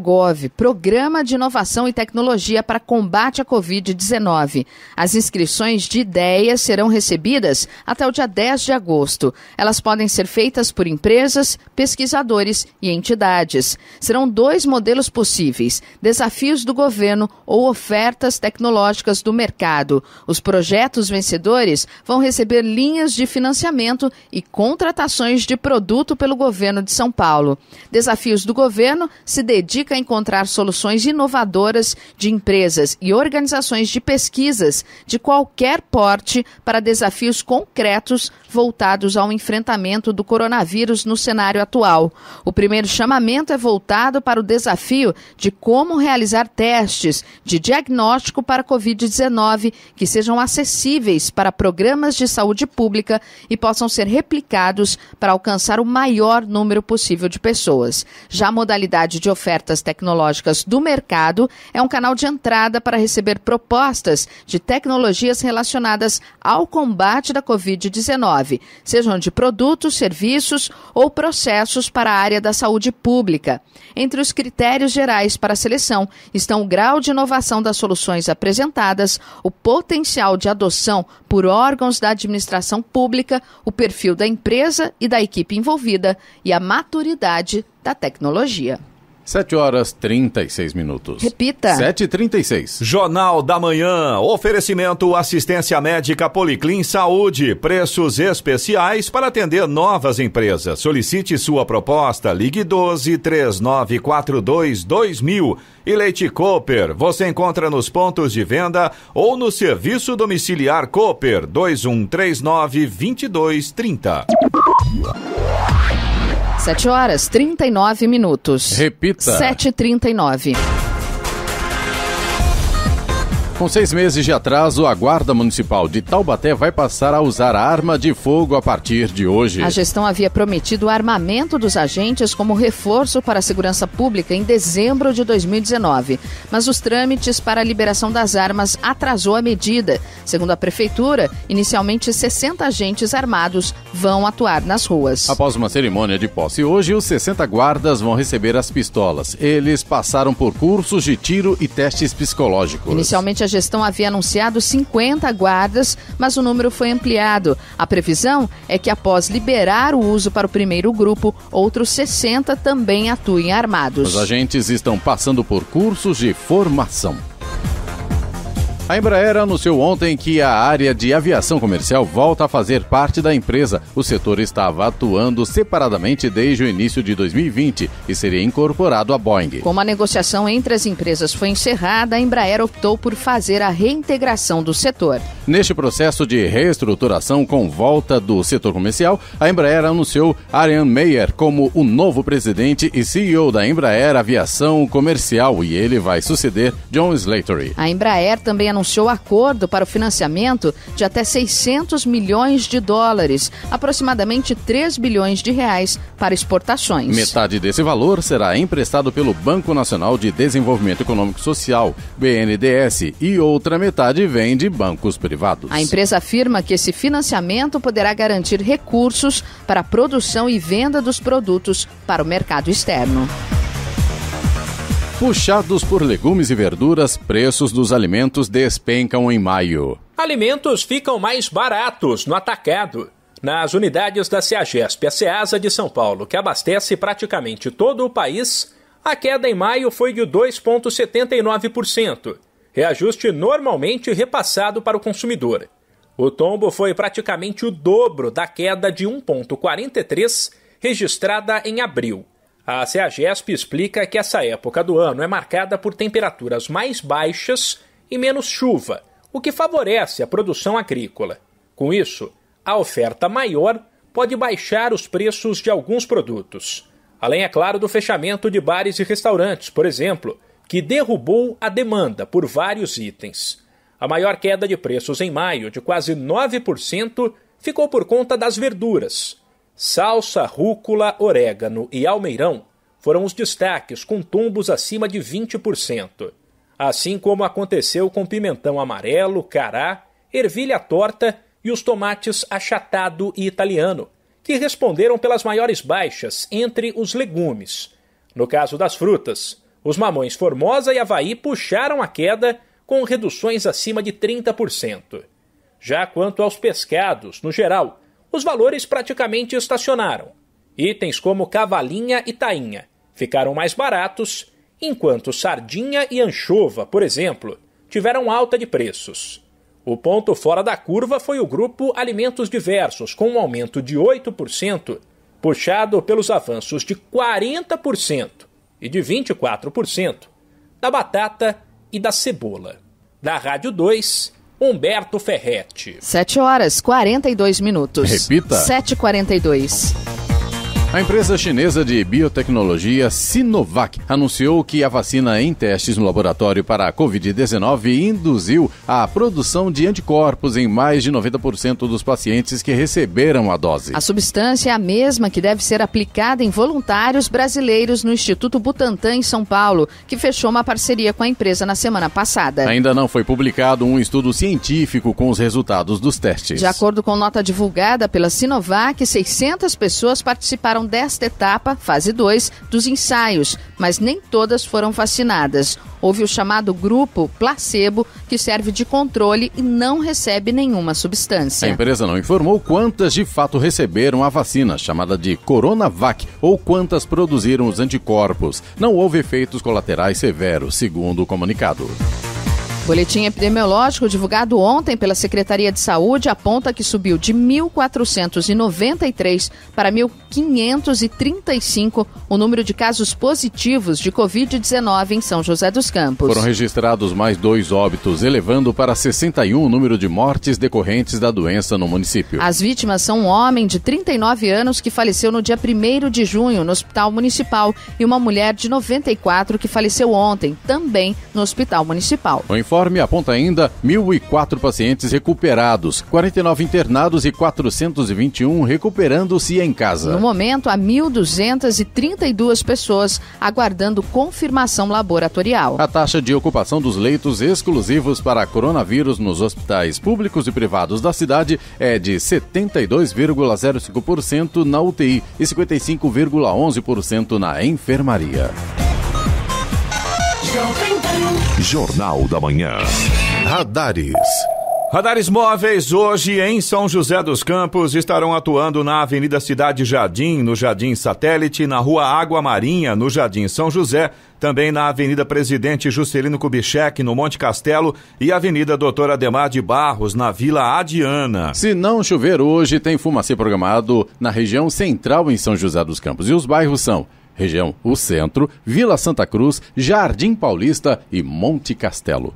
Gov, Programa de Inovação e Tecnologia para Combate à Covid-19. As inscrições de ideias serão recebidas até o dia 10 de agosto. Elas podem ser feitas por empresas, pesquisadores e entidades. Serão dois modelos possíveis: desafios do governo ou ofertas tecnológicas do mercado. Os projetos vencedores vão receber linhas de financiamento e contratações de produto pelo governo governo de São Paulo. Desafios do governo se dedica a encontrar soluções inovadoras de empresas e organizações de pesquisas de qualquer porte para desafios concretos voltados ao enfrentamento do coronavírus no cenário atual. O primeiro chamamento é voltado para o desafio de como realizar testes de diagnóstico para Covid-19 que sejam acessíveis para programas de saúde pública e possam ser replicados para alcançar o maior número possível de pessoas. Já a modalidade de ofertas tecnológicas do mercado é um canal de entrada para receber propostas de tecnologias relacionadas ao combate da Covid-19, sejam de produtos, serviços ou processos para a área da saúde pública. Entre os critérios gerais para a seleção estão o grau de inovação das soluções apresentadas, o potencial de adoção por órgãos da administração pública, o perfil da empresa e da equipe envolvida e a maturidade da tecnologia. 7 horas 36 minutos. Repita. 7h36. Jornal da Manhã. Oferecimento assistência médica Policlin Saúde. Preços especiais para atender novas empresas. Solicite sua proposta. Ligue 12 3942 2000. E Leite Cooper. Você encontra nos pontos de venda ou no serviço domiciliar Cooper 2139 2230. 7 horas 39 minutos. Repita. 7h39. Com seis meses de atraso, a Guarda Municipal de Taubaté vai passar a usar a arma de fogo a partir de hoje. A gestão havia prometido o armamento dos agentes como reforço para a segurança pública em dezembro de 2019, mas os trâmites para a liberação das armas atrasou a medida. Segundo a prefeitura, inicialmente 60 agentes armados vão atuar nas ruas. Após uma cerimônia de posse hoje, os 60 guardas vão receber as pistolas. Eles passaram por cursos de tiro e testes psicológicos. Inicialmente a gestão havia anunciado 50 guardas, mas o número foi ampliado. A previsão é que após liberar o uso para o primeiro grupo, outros 60 também atuem armados. Os agentes estão passando por cursos de formação. A Embraer anunciou ontem que a área de aviação comercial volta a fazer parte da empresa. O setor estava atuando separadamente desde o início de 2020 e seria incorporado à Boeing. Como a negociação entre as empresas foi encerrada, a Embraer optou por fazer a reintegração do setor. Neste processo de reestruturação com volta do setor comercial, a Embraer anunciou Arian Meyer como o novo presidente e CEO da Embraer Aviação Comercial e ele vai suceder John Slattery. A Embraer também anunciou acordo para o financiamento de até 600 milhões de dólares, aproximadamente 3 bilhões de reais, para exportações. Metade desse valor será emprestado pelo Banco Nacional de Desenvolvimento Econômico Social, BNDES, e outra metade vem de bancos privados. A empresa afirma que esse financiamento poderá garantir recursos para a produção e venda dos produtos para o mercado externo. Puxados por legumes e verduras, preços dos alimentos despencam em maio. Alimentos ficam mais baratos no atacado. Nas unidades da CEAGESP, a CEASA de São Paulo, que abastece praticamente todo o país, a queda em maio foi de 2,79%, reajuste normalmente repassado para o consumidor. O tombo foi praticamente o dobro da queda de 1,43% registrada em abril. A CEAGESP explica que essa época do ano é marcada por temperaturas mais baixas e menos chuva, o que favorece a produção agrícola. Com isso, a oferta maior pode baixar os preços de alguns produtos. Além, é claro, do fechamento de bares e restaurantes, por exemplo, que derrubou a demanda por vários itens. A maior queda de preços em maio, de quase 9%, ficou por conta das verduras, Salsa, rúcula, orégano e almeirão foram os destaques, com tombos acima de 20%. Assim como aconteceu com pimentão amarelo, cará, ervilha torta e os tomates achatado e italiano, que responderam pelas maiores baixas entre os legumes. No caso das frutas, os mamões Formosa e Havaí puxaram a queda com reduções acima de 30%. Já quanto aos pescados, no geral, os valores praticamente estacionaram. Itens como cavalinha e tainha ficaram mais baratos, enquanto sardinha e anchova, por exemplo, tiveram alta de preços. O ponto fora da curva foi o grupo Alimentos Diversos, com um aumento de 8%, puxado pelos avanços de 40% e de 24% da batata e da cebola. Da Rádio 2, Humberto Ferretti. 7 horas 42 minutos. Repita. 7h42. A empresa chinesa de biotecnologia Sinovac anunciou que a vacina em testes no laboratório para a Covid-19 induziu a produção de anticorpos em mais de 90% dos pacientes que receberam a dose. A substância é a mesma que deve ser aplicada em voluntários brasileiros no Instituto Butantan, em São Paulo, que fechou uma parceria com a empresa na semana passada. Ainda não foi publicado um estudo científico com os resultados dos testes. De acordo com nota divulgada pela Sinovac, 600 pessoas participaram desta etapa, fase 2, dos ensaios, mas nem todas foram vacinadas. Houve o chamado grupo placebo, que serve de controle e não recebe nenhuma substância. A empresa não informou quantas de fato receberam a vacina, chamada de Coronavac, ou quantas produziram os anticorpos. Não houve efeitos colaterais severos, segundo o comunicado. Boletim epidemiológico divulgado ontem pela Secretaria de Saúde aponta que subiu de 1.493 para 1.535 o número de casos positivos de Covid-19 em São José dos Campos. Foram registrados mais dois óbitos, elevando para 61 o número de mortes decorrentes da doença no município. As vítimas são um homem de 39 anos que faleceu no dia 1 de junho no Hospital Municipal e uma mulher de 94 que faleceu ontem, também no Hospital Municipal. O informe aponta ainda 1.004 pacientes recuperados, 49 internados e 421 recuperando-se em casa. No momento, há 1.232 pessoas aguardando confirmação laboratorial. A taxa de ocupação dos leitos exclusivos para coronavírus nos hospitais públicos e privados da cidade é de 72,05% na UTI e 55,11% na enfermaria. Jornal da Manhã. Radares. Radares móveis hoje em São José dos Campos estarão atuando na Avenida Cidade Jardim, no Jardim Satélite, na Rua Água Marinha, no Jardim São José, também na Avenida Presidente Juscelino Kubitschek, no Monte Castelo, e Avenida Doutor Ademar de Barros, na Vila Adiana. Se não chover hoje, tem fumacê programado na região central em São José dos Campos. E os bairros são região O Centro, Vila Santa Cruz, Jardim Paulista e Monte Castelo.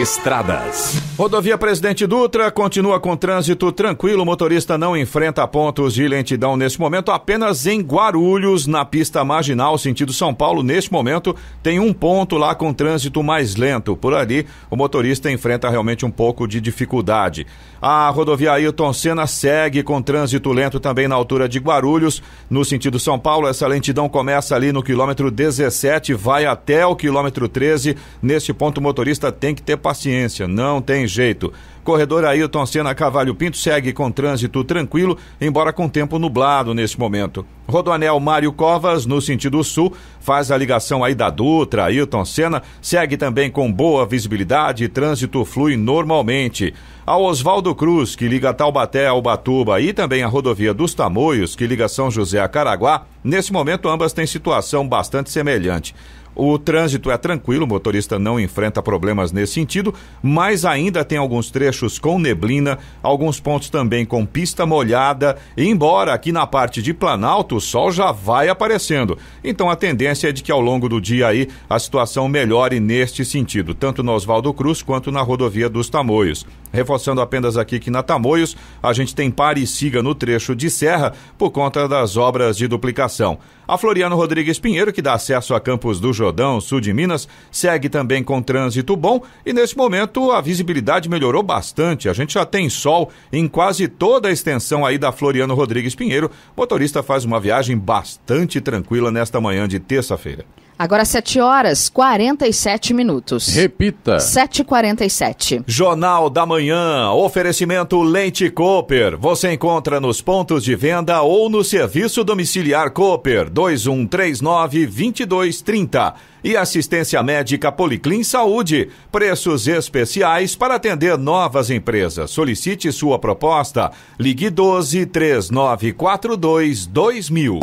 Estradas. Rodovia Presidente Dutra continua com trânsito tranquilo. O motorista não enfrenta pontos de lentidão neste momento, apenas em Guarulhos, na pista marginal, sentido São Paulo. Neste momento, tem um ponto lá com trânsito mais lento. Por ali, o motorista enfrenta realmente um pouco de dificuldade. A rodovia Ailton Senna segue com trânsito lento também na altura de Guarulhos, no sentido São Paulo. Essa lentidão começa ali no quilômetro 17, vai até o quilômetro 13. Neste ponto, o motorista tem que ter paciência, não tem jeito. Corredor Ailton Senna Cavalho Pinto segue com trânsito tranquilo, embora com tempo nublado neste momento. Rodoanel Mário Covas, no sentido sul, faz a ligação aí da Dutra, Ailton Senna, segue também com boa visibilidade e trânsito flui normalmente. A Oswaldo Cruz, que liga Taubaté a Ubatuba, e também a rodovia dos Tamoios, que liga São José a Caraguá, nesse momento ambas têm situação bastante semelhante. O trânsito é tranquilo, o motorista não enfrenta problemas nesse sentido, mas ainda tem alguns trechos com neblina, alguns pontos também com pista molhada, embora aqui na parte de Planalto o sol já vai aparecendo. Então a tendência é de que ao longo do dia aí a situação melhore neste sentido, tanto no Oswaldo Cruz quanto na rodovia dos Tamoios. Reforçando apenas aqui que na Tamoios a gente tem pare e siga no trecho de serra por conta das obras de duplicação. A Floriano Rodrigues Pinheiro, que dá acesso a Campos do Jordão, sul de Minas, segue também com trânsito bom e nesse momento a visibilidade melhorou bastante. A gente já tem sol em quase toda a extensão aí da Floriano Rodrigues Pinheiro. O motorista faz uma viagem bastante tranquila nesta manhã de terça-feira. Agora 7 horas 47 minutos. Repita. 7h47. Jornal da Manhã. Oferecimento Lente Cooper. Você encontra nos pontos de venda ou no serviço domiciliar Cooper 2139 2230. E assistência médica Policlin Saúde. Preços especiais para atender novas empresas. Solicite sua proposta. Ligue 12 3942 2000.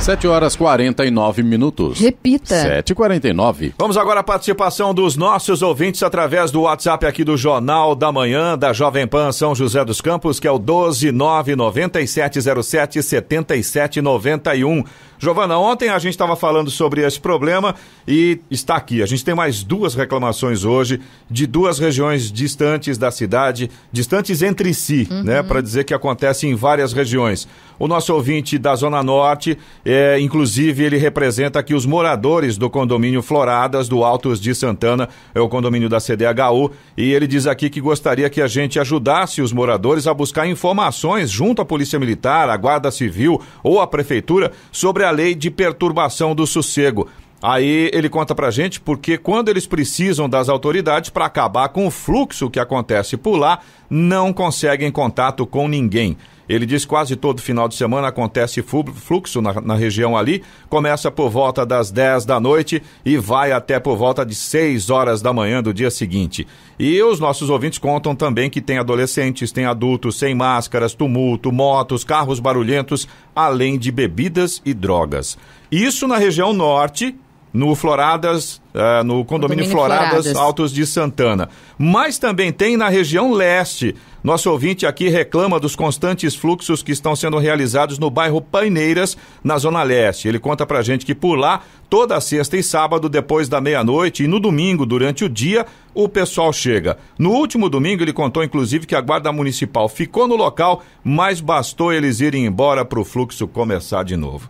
7 horas 49 minutos. Repita. 7h49. Vamos agora à participação dos nossos ouvintes através do WhatsApp aqui do Jornal da Manhã, da Jovem Pan São José dos Campos, que é o 12997077791. Giovana, ontem a gente estava falando sobre esse problema e está aqui. A gente tem mais duas reclamações hoje de duas regiões distantes da cidade, distantes entre si, né, uhum. né? Para dizer que acontece em várias regiões. O nosso ouvinte da Zona Norte, é, inclusive, ele representa aqui os moradores do condomínio Floradas, do Altos de Santana, é o condomínio da CDHU, e ele diz aqui que gostaria que a gente ajudasse os moradores a buscar informações junto à Polícia Militar, à Guarda Civil ou à Prefeitura sobre a a lei de perturbação do sossego. Aí ele conta pra gente porque quando eles precisam das autoridades para acabar com o fluxo que acontece por lá, não conseguem contato com ninguém. Ele diz que quase todo final de semana acontece fluxo na, na, região ali, começa por volta das 10 da noite e vai até por volta de 6 horas da manhã do dia seguinte. E os nossos ouvintes contam também que tem adolescentes, tem adultos sem máscaras, tumulto, motos, carros barulhentos, além de bebidas e drogas. Isso na região norte no Floradas, uh, no condomínio, condomínio Floradas, Floradas, Altos de Santana. Mas também tem na região leste. Nosso ouvinte aqui reclama dos constantes fluxos que estão sendo realizados no bairro Paineiras, na Zona Leste. Ele conta pra gente que por lá, toda sexta e sábado, depois da meia-noite e no domingo, durante o dia, o pessoal chega. No último domingo, ele contou inclusive que a Guarda Municipal ficou no local, mas bastou eles irem embora para o fluxo começar de novo.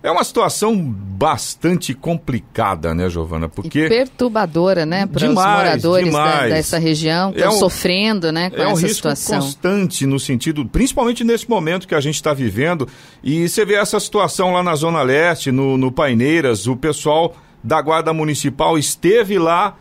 É uma situação bastante complicada, né, Giovana? Porque e perturbadora, né, para os moradores demais. Da, dessa região, é estão é um, sofrendo, né, com é essa um risco situação. constante no sentido, principalmente nesse momento que a gente está vivendo. E você vê essa situação lá na Zona Leste, no, no Paineiras, o pessoal da Guarda Municipal esteve lá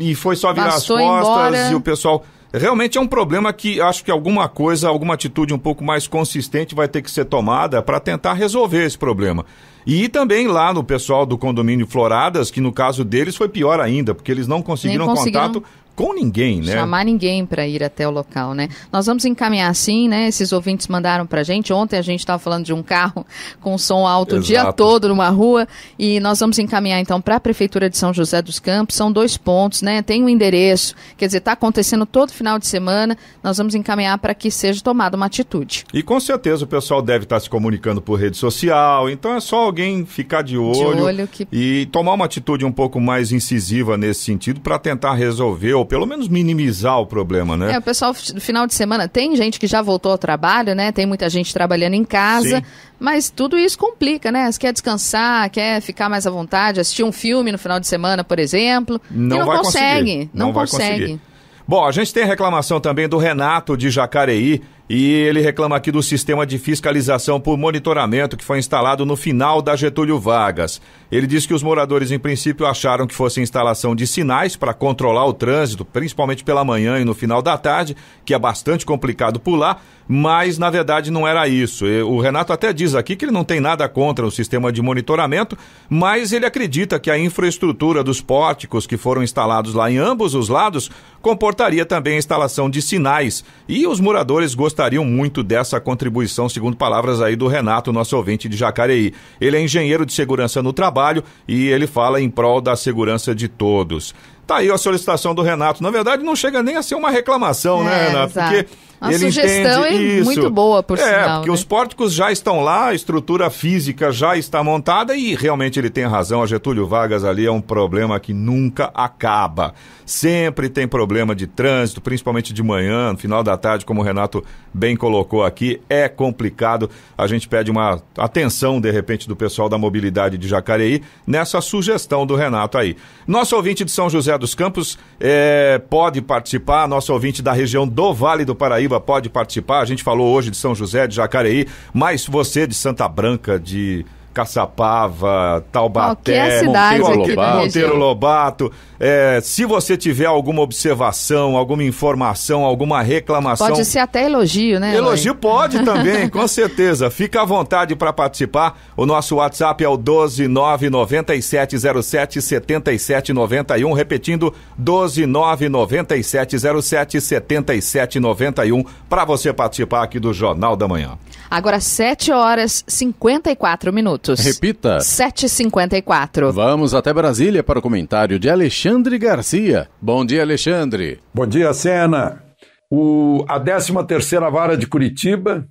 e foi só virar Passou as costas embora. e o pessoal Realmente é um problema que acho que alguma coisa, alguma atitude um pouco mais consistente vai ter que ser tomada para tentar resolver esse problema. E também lá no pessoal do condomínio Floradas, que no caso deles foi pior ainda, porque eles não conseguiram, conseguiram... contato com ninguém, né? Chamar ninguém para ir até o local, né? Nós vamos encaminhar sim, né? Esses ouvintes mandaram para gente. Ontem a gente estava falando de um carro com som alto Exato. o dia todo numa rua e nós vamos encaminhar então para a prefeitura de São José dos Campos. São dois pontos, né? Tem o um endereço, quer dizer, está acontecendo todo final de semana. Nós vamos encaminhar para que seja tomada uma atitude. E com certeza o pessoal deve estar tá se comunicando por rede social. Então é só alguém ficar de olho, de olho que... e tomar uma atitude um pouco mais incisiva nesse sentido para tentar resolver ou pelo menos minimizar o problema, né? É, o pessoal no final de semana tem gente que já voltou ao trabalho, né? Tem muita gente trabalhando em casa, Sim. mas tudo isso complica, né? Você quer descansar, quer ficar mais à vontade, assistir um filme no final de semana, por exemplo, não, não consegue, não, não, vai consegue. Conseguir. Bom, a gente tem a reclamação também do Renato de Jacareí, e ele reclama aqui do sistema de fiscalização por monitoramento que foi instalado no final da Getúlio Vargas. Ele diz que os moradores, em princípio, acharam que fosse instalação de sinais para controlar o trânsito, principalmente pela manhã e no final da tarde, que é bastante complicado pular, mas na verdade não era isso. O Renato até diz aqui que ele não tem nada contra o sistema de monitoramento, mas ele acredita que a infraestrutura dos pórticos que foram instalados lá em ambos os lados comportaria também a instalação de sinais. E os moradores gostariam gostariam muito dessa contribuição, segundo palavras aí do Renato, nosso ouvinte de Jacareí. Ele é engenheiro de segurança no trabalho e ele fala em prol da segurança de todos. Tá aí a solicitação do Renato. Na verdade, não chega nem a ser uma reclamação, né, é, né, Renato? Exato. Porque a ele sugestão é isso. muito boa, por é, sinal. É, porque né? os pórticos já estão lá, a estrutura física já está montada e realmente ele tem razão. A Getúlio Vargas ali é um problema que nunca acaba. Sempre tem problema de trânsito, principalmente de manhã, no final da tarde, como o Renato bem colocou aqui, é complicado. A gente pede uma atenção, de repente, do pessoal da mobilidade de Jacareí nessa sugestão do Renato aí. Nosso ouvinte de São José dos Campos é, pode participar, nosso ouvinte da região do Vale do Paraíba Curitiba pode participar. A gente falou hoje de São José, de Jacareí, mas você de Santa Branca, de Caçapava, Taubaté, Monteiro, Lobato. É, se você tiver alguma observação, alguma informação, alguma reclamação. Pode ser até elogio, né? Elogio Eloy? pode também, com certeza. Fica à vontade para participar. O nosso WhatsApp é o 12997077791. Repetindo, 12997077791 para você participar aqui do Jornal da Manhã. Agora 7 horas 54 minutos. Repita. 7h54. Vamos até Brasília para o comentário de Alexandre Garcia. Bom dia, Alexandre. Bom dia, Sena. O, a 13ª Vara de Curitiba,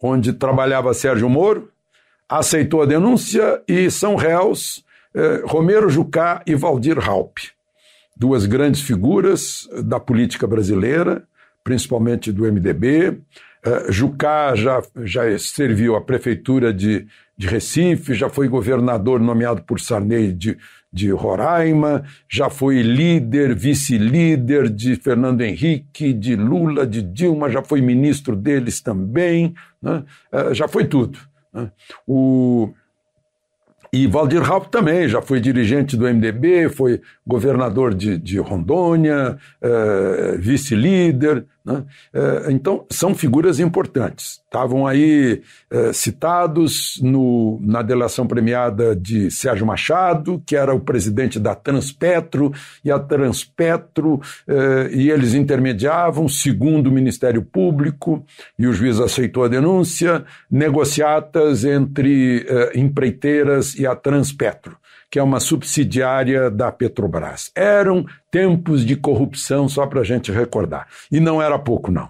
onde trabalhava Sérgio Moro, aceitou a denúncia e são réus eh, Romero Jucá e Valdir Raup, duas grandes figuras eh, da política brasileira, principalmente do MDB, eh, Jucá já, já serviu à prefeitura de, de Recife, já foi governador nomeado por Sarney de, de Roraima, já foi líder, vice-líder de Fernando Henrique, de Lula, de Dilma, já foi ministro deles também, né? Eh, já foi tudo. Né? O... E Valdir Raup também já foi dirigente do MDB, foi governador de, de Rondônia, eh, vice-líder. Né? Eh, então, são figuras importantes. Estavam aí eh, citados no, na delação premiada de Sérgio Machado, que era o presidente da Transpetro, e a Transpetro, eh, e eles intermediavam, segundo o Ministério Público, e o juiz aceitou a denúncia, negociatas entre empreiteiras e a Transpetro que é uma subsidiária da Petrobras. Eram tempos de corrupção, só para a gente recordar. E não era pouco, não.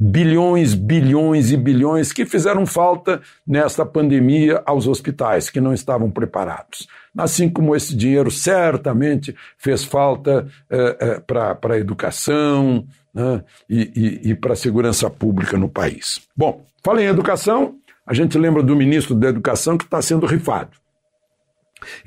Bilhões, bilhões e bilhões que fizeram falta nesta pandemia aos hospitais, que não estavam preparados. Assim como esse dinheiro certamente fez falta eh, eh para a educação né, e, e, e para a segurança pública no país. Bom, fala em educação, a gente lembra do ministro da Educação que está sendo rifado.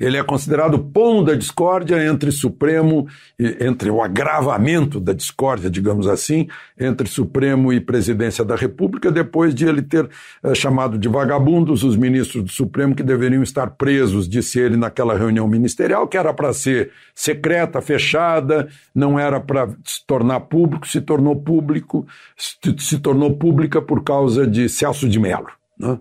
Ele é considerado o pão da discórdia entre Supremo, entre o agravamento da discórdia, digamos assim, entre Supremo e Presidência da República, depois de ele ter é, chamado de vagabundos os ministros do Supremo que deveriam estar presos, disse ele naquela reunião ministerial, que era para ser secreta, fechada, não era para se tornar público, se tornou público, se tornou pública por causa de Celso de Mello. Né?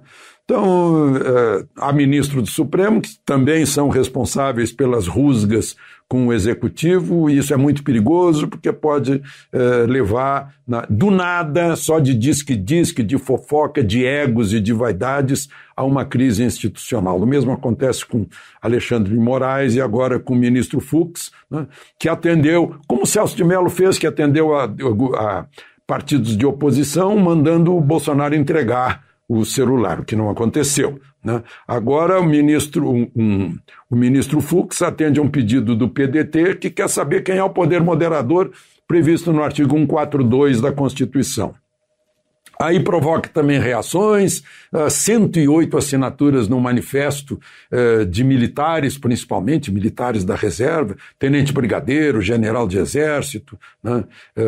Então, eh, há ministros do Supremo que também são responsáveis pelas rusgas com o executivo, e isso é muito perigoso, porque pode eh, levar na, do nada, só de disque-disque, de fofoca, de egos e de vaidades, a uma crise institucional. O mesmo acontece com Alexandre de Moraes e agora com o ministro Fux, né, que atendeu, como Celso de Mello fez, que atendeu a, a partidos de oposição, mandando o Bolsonaro entregar o celular, o que não aconteceu. Né? Agora, o ministro, um, um, o ministro Fux atende a um pedido do PDT que quer saber quem é o poder moderador previsto no artigo 142 da Constituição. Aí provoca também reações, 108 ah, assinaturas no manifesto ah, de militares, principalmente militares da reserva, tenente brigadeiro, general de exército. Né? Ah,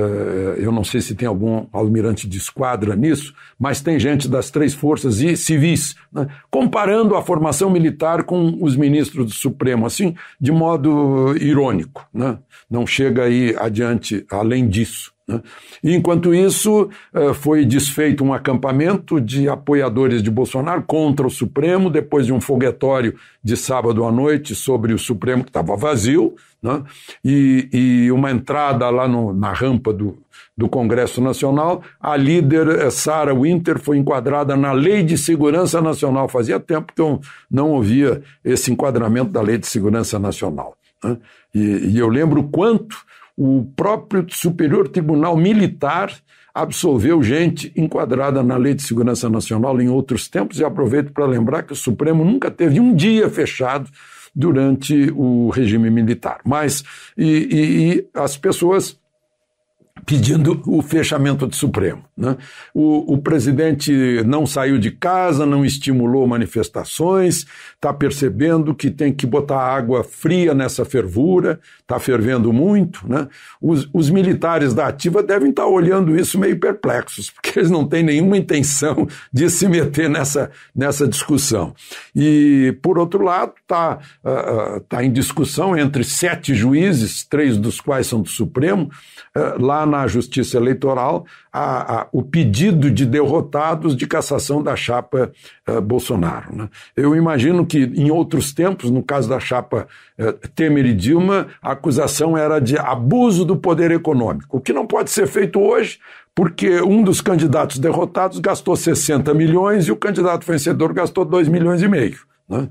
eu não sei se tem algum almirante de esquadra nisso, mas tem gente das três forças e civis, né? comparando a formação militar com os ministros do Supremo, assim, de modo irônico. Né? Não chega aí adiante além disso. Né? Enquanto isso, eh, foi desfeito um acampamento de apoiadores de Bolsonaro contra o Supremo, depois de um foguetório de sábado à noite sobre o Supremo, que estava vazio, né? e, e, uma entrada lá no, na rampa do, do Congresso Nacional. A líder eh, Sarah Winter foi enquadrada na Lei de Segurança Nacional. Fazia tempo que eu não ouvia esse enquadramento da Lei de Segurança Nacional. Né? E, e eu lembro quanto o próprio Superior Tribunal Militar absolveu gente enquadrada na Lei de Segurança Nacional em outros tempos, e aproveito para lembrar que o Supremo nunca teve um dia fechado durante o regime militar. Mas, e, e, e as pessoas pedindo o fechamento do Supremo. Né? O, o, presidente não saiu de casa, não estimulou manifestações, está percebendo que tem que botar água fria nessa fervura, está fervendo muito, né? Os, os, militares da ativa devem estar tá olhando isso meio perplexos, porque eles não têm nenhuma intenção de se meter nessa, nessa discussão. E, por outro lado, está uh, ah, ah, tá em discussão entre sete juízes, três dos quais são do Supremo, uh, lá na Justiça Eleitoral, a, a, o pedido de derrotados de cassação da chapa uh, Bolsonaro. Né? Eu imagino que em outros tempos, no caso da chapa uh, Temer e Dilma, a acusação era de abuso do poder econômico, o que não pode ser feito hoje, porque um dos candidatos derrotados gastou 60 milhões e o candidato vencedor gastou 2 milhões e meio. Né?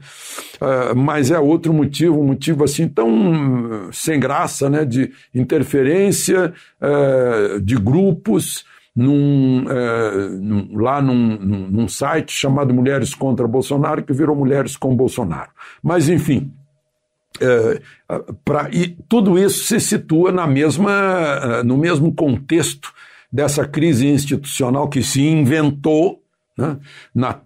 Uh, mas é outro motivo, um motivo assim tão sem graça, né? de interferência uh, de grupos num, é, num, lá num, num, site chamado Mulheres contra Bolsonaro, que virou Mulheres com Bolsonaro. Mas, enfim. É, pra, e tudo isso se situa na mesma, eh, no mesmo contexto dessa crise institucional que se inventou né, na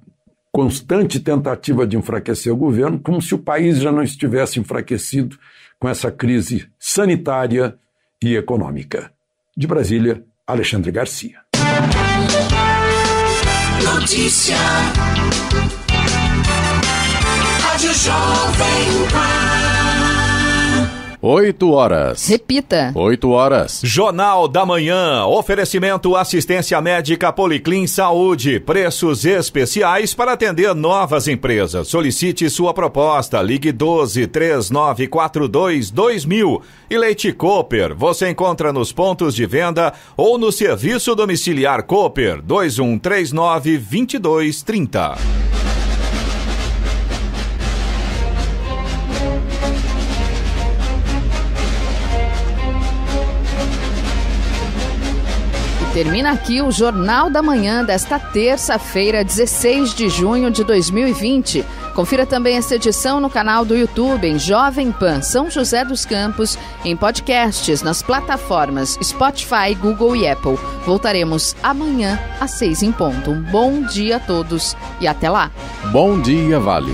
constante tentativa de enfraquecer o governo, como se o país já não estivesse enfraquecido com essa crise sanitária e econômica. De Brasília, Alexandre Garcia. Notícia. Rádio Jovem Pan. 8 horas. Repita. 8 horas. Jornal da Manhã. Oferecimento assistência médica Policlin Saúde. Preços especiais para atender novas empresas. Solicite sua proposta. Ligue 12 3942 2000. E Leite Cooper. Você encontra nos pontos de venda ou no serviço domiciliar Cooper 2139 2230. Termina aqui o Jornal da Manhã desta terça-feira, 16 de junho de 2020. Confira também esta edição no canal do YouTube em Jovem Pan São José dos Campos, em podcasts, nas plataformas Spotify, Google e Apple. Voltaremos amanhã às seis em ponto. Um bom dia a todos e até lá. Bom dia, Vale.